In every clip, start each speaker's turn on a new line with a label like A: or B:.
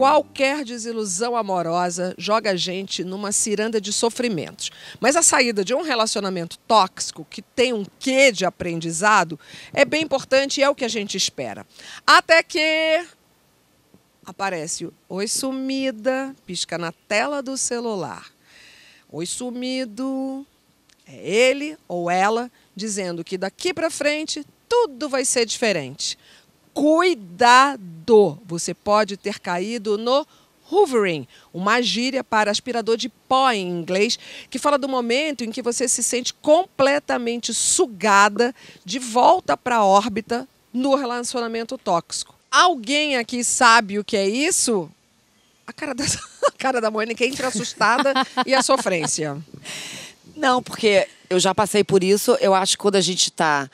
A: Qualquer desilusão amorosa joga a gente numa ciranda de sofrimentos. Mas a saída de um relacionamento tóxico, que tem um quê de aprendizado, é bem importante e é o que a gente espera. Até que aparece o oi sumida, pisca na tela do celular. Oi sumido, é ele ou ela dizendo que daqui para frente tudo vai ser diferente. Cuidado! Você pode ter caído no hoovering, uma gíria para aspirador de pó em inglês, que fala do momento em que você se sente completamente sugada de volta para a órbita no relacionamento tóxico. Alguém aqui sabe o que é isso? A cara da, a cara da Mônica entre assustada e a sofrência.
B: Não, porque eu já passei por isso. Eu acho que quando a gente está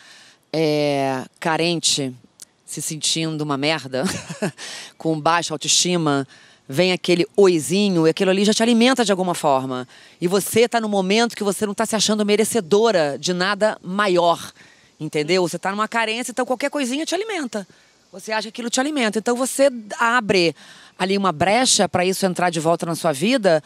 B: é, carente, se sentindo uma merda, com baixa autoestima, vem aquele oizinho, e aquilo ali já te alimenta de alguma forma. E você está no momento que você não está se achando merecedora de nada maior, entendeu? Você está numa carência, então qualquer coisinha te alimenta. Você acha que aquilo te alimenta. Então você abre ali uma brecha para isso entrar de volta na sua vida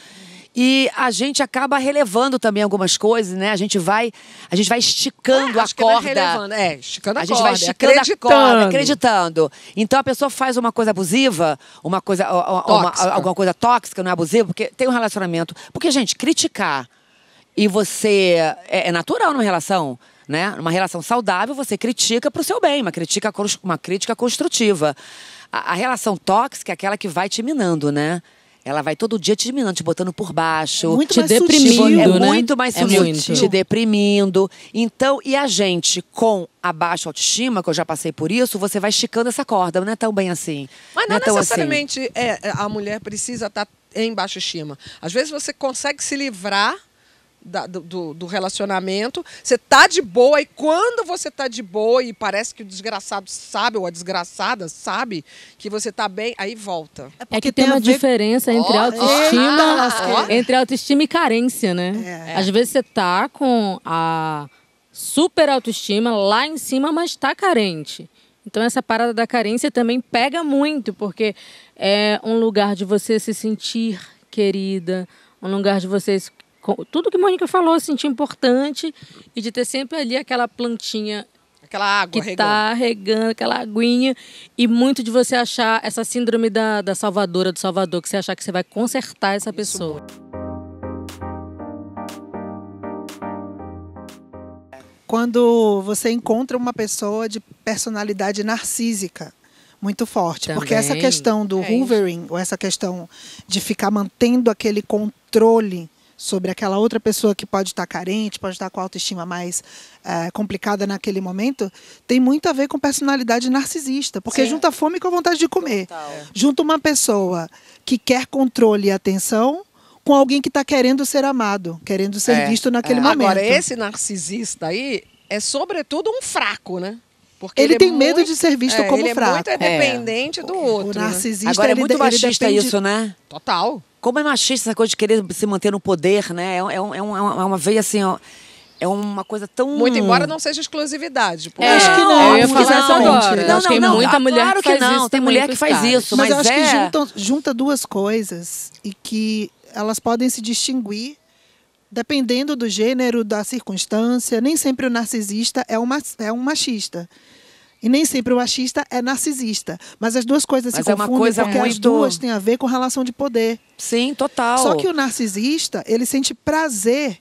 B: e a gente acaba relevando também algumas coisas, né? A gente vai, a gente vai esticando ah, a corda. É, é, esticando a, a corda. vai é esticando acreditando. a corda, acreditando. Então a pessoa faz uma coisa abusiva, uma coisa, uma, alguma coisa tóxica, não é abusiva, porque tem um relacionamento. Porque, gente, criticar e você. É, é natural numa relação né? Uma relação saudável, você critica para o seu bem, uma crítica, uma crítica construtiva. A, a, relação tóxica é aquela que vai te minando, né? Ela vai todo dia te diminuindo, te botando por baixo. É muito te mais deprimindo, sutil, é né? muito mais é Muito. Te deprimindo. Então, e a gente com a baixa autoestima, que eu já passei por isso, você vai esticando essa corda, não é tão bem assim. Mas não, é não assim. é necessariamente
A: assim. é, a mulher precisa estar tá em baixa estima. Às vezes você consegue se livrar da, do, do, relacionamento, você tá de boa e quando você tá de boa e parece que o desgraçado sabe ou a desgraçada sabe que você tá bem, aí volta.
C: É, é que tem, tem uma ver... diferença entre oh, autoestima, ah, é. entre autoestima e carência, né? É, é. Às vezes você tá com a super autoestima lá em cima, mas tá carente. Então essa parada da carência também pega muito, porque é um lugar de você se sentir querida, um lugar de você se tudo que a Mônica falou, sentir assim, importante e de ter sempre ali aquela plantinha aquela água que está regando, aquela aguinha. E muito de você achar essa síndrome da, da salvadora, do salvador, que você achar que você vai consertar essa Isso pessoa. Quando
D: você encontra uma pessoa de personalidade narcísica muito forte, Também. porque essa questão do é hoovering, ou essa questão de ficar mantendo aquele controle sobre aquela outra pessoa que pode estar tá carente, pode estar tá com a autoestima mais é, complicada naquele momento, tem muito a ver com personalidade narcisista, porque certo. junta fome com a vontade de comer. Total. É. Junta uma pessoa que quer controle e atenção com alguém que está querendo ser amado, querendo ser é. visto naquele é. momento. Agora, esse
A: narcisista aí é sobretudo um fraco, né? Porque ele, ele tem é medo muito, de ser visto é, como ele é fraco. Ele é muito dependente do outro. O né? narcisista Agora, é muito machista depende... isso,
B: né? Total. Como é machista essa coisa de querer se manter no poder, né? É, é, um, é, um, é uma veia assim, ó, é uma coisa tão. Muito embora não
A: seja exclusividade. Porque... É, acho que não. Eu ia agora. Não, não, tem não, muita mulher claro que, faz não. Isso, tem mulher que faz isso. Mas, mas eu acho que
D: é. junta duas coisas e que elas podem se distinguir Dependendo do gênero, da circunstância, nem sempre o narcisista é, uma, é um machista. E nem sempre o machista é narcisista. Mas as duas coisas Mas se é confundem coisa porque muito... as duas têm a ver com relação de poder. Sim, total. Só que o narcisista, ele sente prazer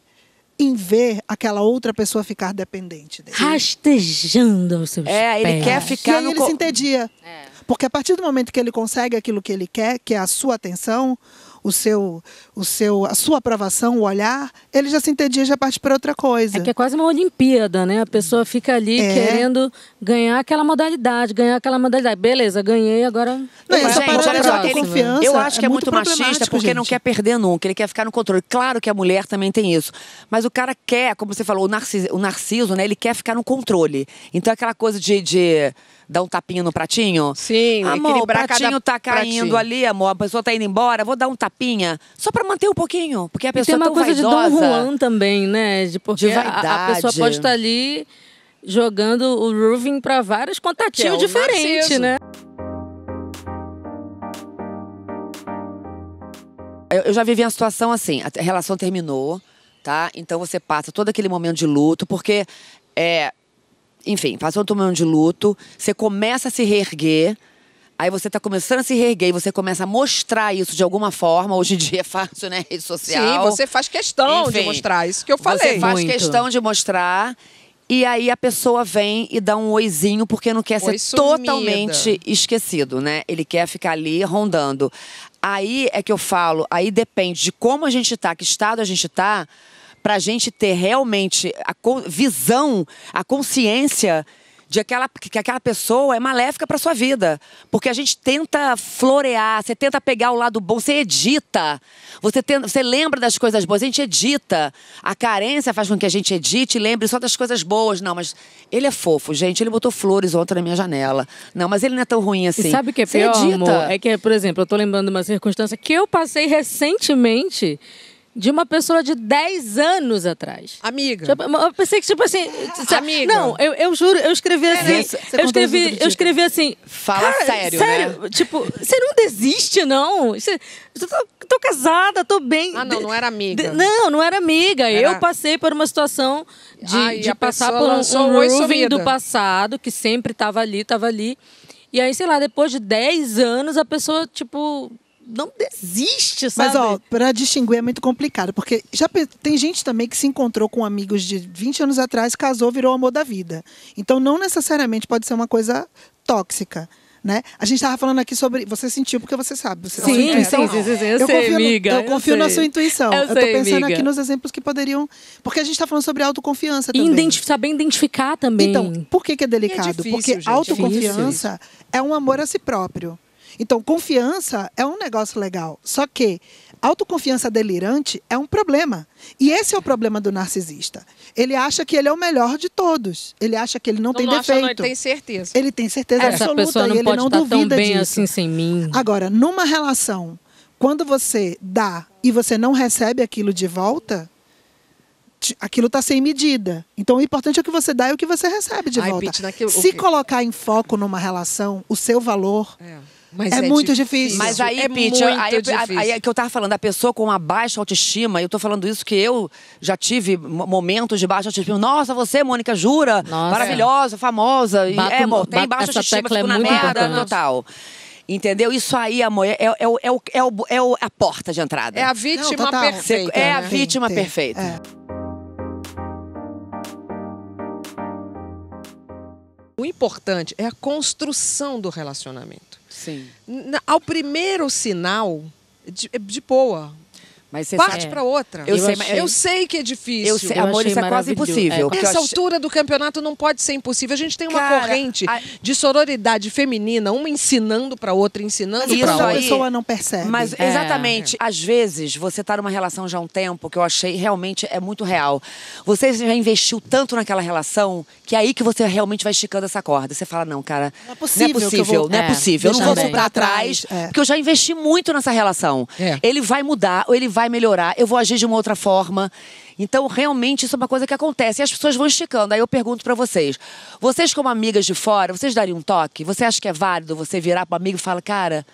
D: em ver aquela outra pessoa ficar dependente dele. Rastejando os seus É, ele quer ficar e no... ele co... se entedia. É. Porque a partir do momento que ele consegue aquilo que ele quer, que é a sua atenção, o seu, o seu, a sua
C: aprovação, o olhar, ele já se entendia e já parte para outra coisa. É que é quase uma Olimpíada, né? A pessoa fica ali é. querendo ganhar aquela modalidade, ganhar aquela modalidade. Beleza, ganhei, agora. Não, essa
B: gente, olha só, ele, eu acho é que é, é muito, muito machista porque gente. não quer perder nunca, ele quer ficar no controle. Claro que a mulher também tem isso. Mas o cara quer, como você falou, o narciso, o narciso né? Ele quer ficar no controle. Então aquela coisa de, de dá um tapinha no pratinho. Sim, amor, o pratinho cada... tá caindo pratinho. ali, amor, a pessoa tá indo embora, vou dar um tapinha. Só pra manter um pouquinho, porque a pessoa e tem é uma é coisa vaidosa. de Dom Juan
C: também, né? De, porque de a, a, pessoa pode estar ali jogando o Ruvin pra vários contatinhos é diferentes, né?
B: Eu, eu já vivi uma situação assim, a relação terminou, tá? Então você passa todo aquele momento de luto, porque é, enfim, passou um ano de luto, você começa a se reerguer, Aí você está começando a se reerguer e você começa a mostrar isso de alguma forma. Hoje em dia é fácil, né? Rede social. Sim, você
A: faz questão Enfim, de mostrar isso que eu falei. Você faz Muito. questão de
B: mostrar. E aí a pessoa vem e dá um oizinho porque não quer Oi, ser sumida. totalmente esquecido, né? Ele quer ficar ali rondando. Aí é que eu falo, aí depende de como a gente tá, que estado a gente tá para a gente ter realmente a visão, a consciência de aquela, que aquela pessoa é maléfica para sua vida. Porque a gente tenta florear, você tenta pegar o lado bom, você edita. Você, tenta, você lembra das coisas boas, a gente edita. A carência faz com que a gente edite e lembre só das coisas boas. Não, mas ele é fofo, gente. Ele botou flores ontem na minha janela. Não, mas ele não é tão ruim assim. E sabe o que é pior, edita. Amor?
C: É que, por exemplo, eu tô lembrando de uma circunstância que eu passei recentemente de uma pessoa de 10 anos atrás. Amiga. Tipo, eu pensei que, tipo assim. Amiga. Não, eu, eu juro, eu escrevi é, assim. Você, eu, escrevi, eu escrevi assim. Fala cara, sério. Né? Sério, né? tipo, você não desiste, não. Você, tô, tô, casada, tô bem. Ah, não, não era amiga. De, não, não era amiga. Era... Eu passei por uma situação de, ah, de passar por um, um roofing do passado, que sempre tava ali, tava ali. E aí, sei lá, depois de 10 anos, a pessoa, tipo não desiste, sabe? Mas, ó,
D: pra distinguir é muito complicado, porque já tem gente também que se encontrou com amigos de 20 anos atrás, casou, virou amor da vida. Então, não necessariamente pode ser uma coisa tóxica. Né? A gente estava falando aqui sobre. Você sentiu porque você sabe. Você sim, sim, sim, sim, sim, eu, eu sei, confio, amiga, no, eu confio eu na sua intuição. Eu, estou tô pensando amiga. aqui nos exemplos que poderiam. Porque a gente está falando sobre autoconfiança também. identif saber identificar também. Então, por que, que é, é delicado? É difícil, porque gente, é autoconfiança é, é um amor a si próprio. Então, confiança é um negócio legal, só que autoconfiança delirante é um problema. E esse é o problema do narcisista. Ele acha que ele é o melhor de todos. Ele acha que ele não, não tem não defeito. Acha, não, ele tem
A: certeza. Ele tem certeza Essa absoluta pessoa não e ele pode não estar duvida tão bem disso. assim
D: sem mim. Agora, numa relação, quando você dá e você não recebe aquilo de volta, aquilo está sem medida. Então o importante é o que você dá e o que você
B: recebe de Ai, volta. Se okay.
D: colocar em foco numa relação o seu valor, é. Mas é, é muito difícil. Mas aí, é Pete, aí, aí, aí,
B: que eu tava falando, a pessoa com uma baixa autoestima, eu tô falando isso que eu já tive momentos de baixa autoestima. Nossa, você, Mônica, jura? Nossa. Maravilhosa, famosa. Bato, é, amor, tem baixa autoestima, é fico é na merda importante. total. Entendeu? Isso aí, amor, é, é, é, é, é, é, é a porta de entrada. É a vítima Não, perfeita. É a né? vítima perfeita. É.
A: O importante é a construção do relacionamento. Sim. ao primeiro sinal, é de, é de boa, mas Parte para outra. Eu, eu, sei, achei... eu, sei, que é difícil. Eu sei, eu amor, isso é quase impossível. É, Essa altura do campeonato não pode ser impossível. A gente tem uma Cara, corrente a... de sororidade feminina, uma ensinando para outra, ensinando para outra. a pessoa
B: não percebe. Mas é. exatamente. Às vezes, você tá numa relação já há um tempo, que eu achei realmente é muito real. Você já investiu tanto naquela relação que é aí que você realmente vai esticando essa corda. Você fala, não, cara, não é, é possível, não é possível, vou... não, é possível. não vou voltar atrás, é. porque eu já investi muito nessa relação. É. Ele vai mudar, ou ele vai vai melhorar, eu vou agir de uma outra forma. Então, realmente, isso é uma coisa que acontece. E as pessoas vão esticando. Aí eu pergunto para vocês: vocês, como amigas de fora, vocês dariam um toque? Você acha que é válido você virar para um amigo e falar, cara.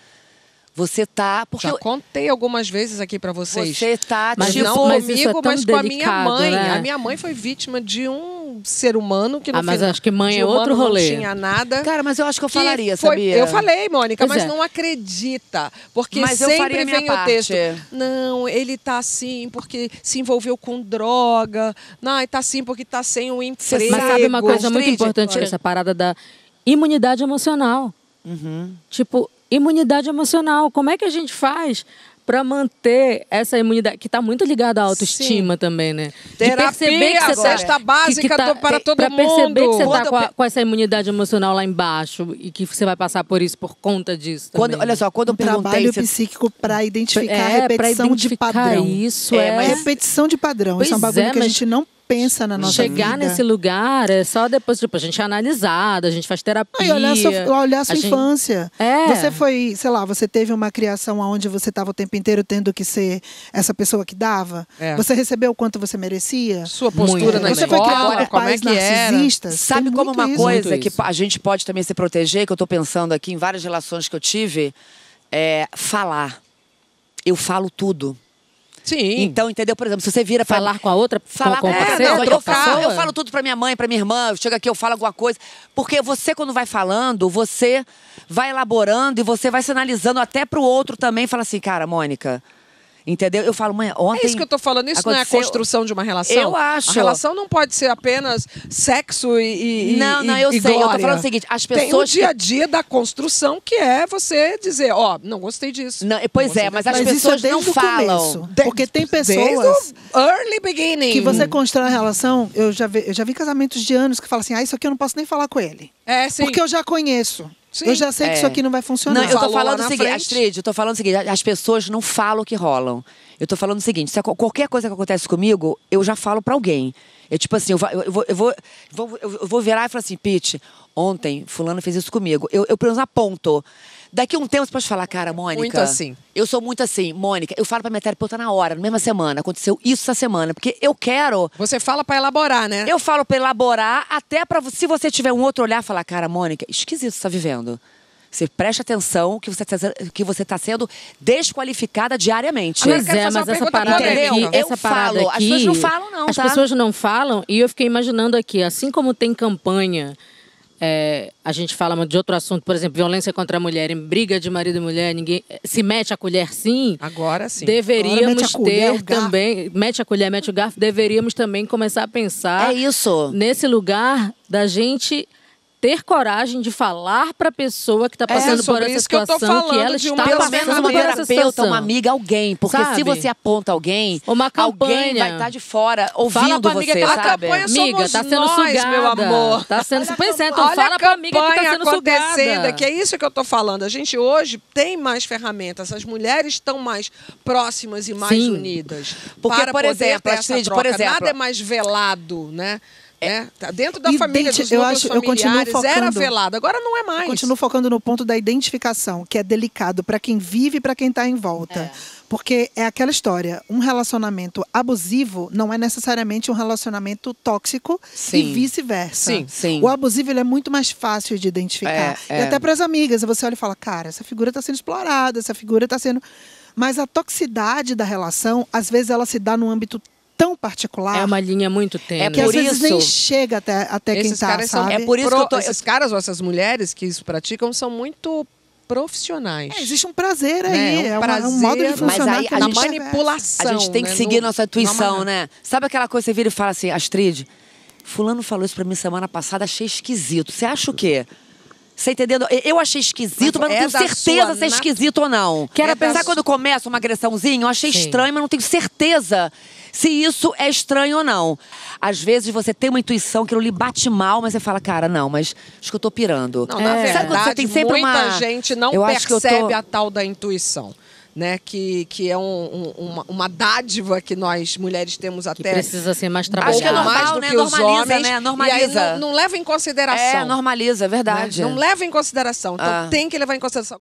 B: Você tá. Porque Já eu... contei algumas vezes aqui para vocês. Você tá, mas tipo, não, mas é mas com a minha mãe. Né? A
A: minha mãe foi vítima de um ser humano que não Ah, mas acho que mãe é outro rolê. Não tinha nada. Cara, mas eu acho que eu falaria, foi, sabia? Eu falei, Mônica, mas é. não acredita. Porque mas sempre vem o texto. Não, ele tá assim porque se envolveu com droga. Não, tá assim porque tá sem o um emprego. Mas sabe uma coisa muito importante, essa
C: parada da imunidade emocional. Uhum. Tipo, imunidade emocional. Como é que a gente faz para manter essa imunidade, que está muito ligada à autoestima Sim. também, né? Terapia de perceber que você tá agora. básica que, que tá para é, todo pra mundo. perceber que você está com, com, essa imunidade emocional lá embaixo e que você vai passar por isso por conta disso Quando, olha só, né? quando um eu perguntei... trabalho você...
D: psíquico para identificar é, a repetição identificar de padrão. isso, é. é. Mas...
C: Repetição de padrão. Pois isso é um bagulho é, que a gente não pensa
D: na nossa Chegar vida. nesse
C: lugar é só depois, tipo, a gente é analisada, a gente faz terapia. E olhar a sua, olhar a sua a infância.
D: Gente... É. Você foi, sei lá, você teve uma criação onde você estava o tempo inteiro tendo que ser essa pessoa que dava?
A: É.
B: Você
D: recebeu o quanto você merecia? Sua postura muito. na você escola, foi criado por como é que narcisistas. Era.
B: Sabe como uma isso. coisa que a gente pode também se proteger, que eu estou pensando aqui em várias relações que eu tive, é falar. Eu falo tudo. Sim. Então, entendeu? Por exemplo, se você vira pra... Falar com a outra falar com, com é, parceiro, não, eu, trocar, eu falo tudo pra minha mãe, pra minha irmã. Eu chego aqui, eu falo alguma coisa. Porque você, quando vai falando, você vai elaborando e você vai sinalizando até pro outro também. Fala assim, cara, Mônica… Entendeu? Eu falo, mãe, ontem. É isso que eu tô falando, isso aconteceu... não é a construção de uma relação. Eu acho. A relação
A: não pode ser apenas sexo e. e não, não, eu sei. Glória. Eu tô falando o seguinte: as pessoas. Tem o dia a dia da construção que é você dizer, ó, oh, não gostei disso. Não, pois não é, mas as mas é pessoas não falam. Desde,
D: porque tem
B: pessoas.
D: early beginning. Que você constrói a relação. Eu já, vi, eu já vi casamentos de anos que falam assim, ah, isso aqui eu não posso nem falar com ele. É, sim. Porque eu já conheço. Sim. Eu já sei é. que isso é. aqui não vai funcionar. Não, eu tô falando o seguinte, Astrid,
B: eu tô falando o seguinte, as pessoas não falam o que rolam. Eu tô falando o seguinte, se qualquer coisa que acontece comigo, eu já falo para alguém. É tipo assim, eu vou, eu, vou, eu, vou, eu vou virar e falar assim, Pete, ontem fulano fez isso comigo. Eu, eu eu aponto. Daqui um tempo você pode falar, cara, Mônica. Muito assim. Eu sou muito assim, Mônica. Eu falo pra minha terapeuta na hora, na mesma semana. Aconteceu isso essa semana, porque eu quero. Você fala para elaborar, né? Eu falo para elaborar, até para se você tiver um outro olhar, falar, cara, Mônica, esquisito você tá vivendo. Você preste atenção que você tá que você tá sendo desqualificada diariamente. Pois é, mas essa parada aqui, essa eu parada falo. aqui, as pessoas não falam não, As tá? pessoas não falam
C: e eu fiquei imaginando aqui, assim como tem campanha é, a gente fala de outro assunto, por exemplo, violência contra a mulher, em briga de marido e mulher, ninguém se mete a colher sim. Agora sim. Deveríamos Agora colher, ter também, mete a colher, mete o garfo, deveríamos também começar a pensar. É isso. Nesse lugar da gente ter coragem de falar para a pessoa que está é passando é, por essa situação que, falando, que ela está pelo menos uma terapeuta, uma
B: amiga, alguém, porque sabe? se você aponta alguém, uma campanha, alguém vai estar tá de fora ouvindo fala amiga você, que tá sabe? A amiga, está sendo nós, sugada, meu amor.
C: Tá sendo, olha pois é, então olha fala para amiga que está sendo sugada. Que é
A: isso que eu estou falando. A gente hoje tem mais ferramentas, as mulheres estão mais próximas e mais Sim. unidas. Porque por exemplo, Astrid, por exemplo, nada é mais velado, né? É, né? Tá dentro da família dos eu acho, eu continuo focando, era velado, agora
D: não é mais. Continuo focando no ponto da identificação, que é delicado para quem vive e para quem está em volta. É. Porque é aquela história, um relacionamento abusivo não é necessariamente um relacionamento tóxico sim. e vice-versa. Sim, sim. O abusivo é muito mais fácil de identificar. É, é. E até para as amigas, você olha e fala, cara, essa figura está sendo explorada, essa figura está sendo... Mas a toxicidade da relação, às vezes, ela se dá no âmbito tão particular. É uma linha muito tênue. É que por às vezes nem
C: chega até,
D: até quem tá, sabe?
A: São, é por isso Pro, que eu tô, esses caras ou essas mulheres que isso praticam são muito profissionais.
B: É, existe um prazer né? aí, né? um é, é prazer, um modo de funcionar mas aí, na manipulação. A gente tem que né? seguir no, nossa intuição, né? Sabe aquela coisa que você vira e fala assim, Astrid, fulano falou isso para mim semana passada, achei esquisito. Você acha o quê? Você entendendo? Eu achei esquisito, mas, mas não é tenho certeza se é esquisito ou não. Quero é pensar quando começa uma agressãozinha, eu achei Sim. estranho, mas não tenho certeza se isso é estranho ou não. Às vezes você tem uma intuição que ele bate mal, mas você fala, cara, não, mas acho que eu tô pirando. Não, é. na verdade, Sabe quando você tem sempre muita uma... gente não eu percebe tô... a
A: tal da intuição né, que, que é um, um, uma, uma dádiva que nós mulheres temos até. Que precisa ser mais trabalhada. Acho que é normal, mais do né? que normaliza, os homens. Né? Normaliza. Aí, não, não, leva em consideração. É, normaliza, é verdade. Né? Não leva em consideração. Então ah. tem que levar em consideração.